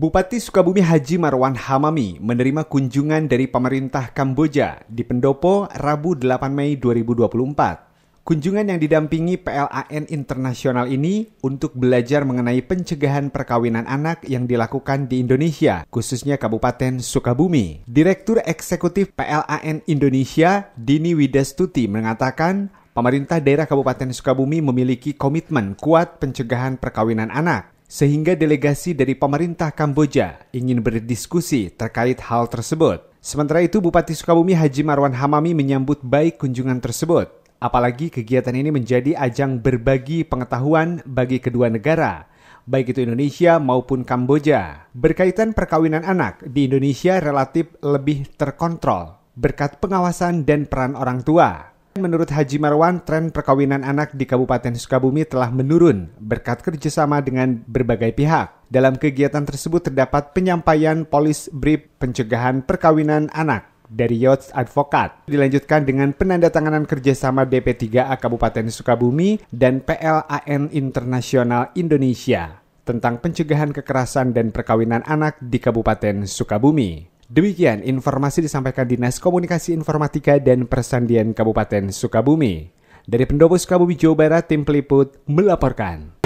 Bupati Sukabumi Haji Marwan Hamami menerima kunjungan dari pemerintah Kamboja di Pendopo Rabu 8 Mei 2024. Kunjungan yang didampingi PLAN Internasional ini untuk belajar mengenai pencegahan perkawinan anak yang dilakukan di Indonesia, khususnya Kabupaten Sukabumi. Direktur Eksekutif PLAN Indonesia, Dini Widastuti, mengatakan pemerintah daerah Kabupaten Sukabumi memiliki komitmen kuat pencegahan perkawinan anak sehingga delegasi dari pemerintah Kamboja ingin berdiskusi terkait hal tersebut. Sementara itu, Bupati Sukabumi Haji Marwan Hamami menyambut baik kunjungan tersebut. Apalagi kegiatan ini menjadi ajang berbagi pengetahuan bagi kedua negara, baik itu Indonesia maupun Kamboja. Berkaitan perkawinan anak, di Indonesia relatif lebih terkontrol berkat pengawasan dan peran orang tua. Menurut Haji Marwan, tren perkawinan anak di Kabupaten Sukabumi telah menurun berkat kerjasama dengan berbagai pihak. Dalam kegiatan tersebut terdapat penyampaian polis brief pencegahan perkawinan anak dari Yachts Advokat. Dilanjutkan dengan penandatanganan kerjasama BP3A Kabupaten Sukabumi dan PLAN Internasional Indonesia tentang pencegahan kekerasan dan perkawinan anak di Kabupaten Sukabumi. Demikian informasi disampaikan Dinas Komunikasi Informatika dan Persandian Kabupaten Sukabumi. Dari Pendopo Sukabumi, Jawa Barat, tim peliput melaporkan.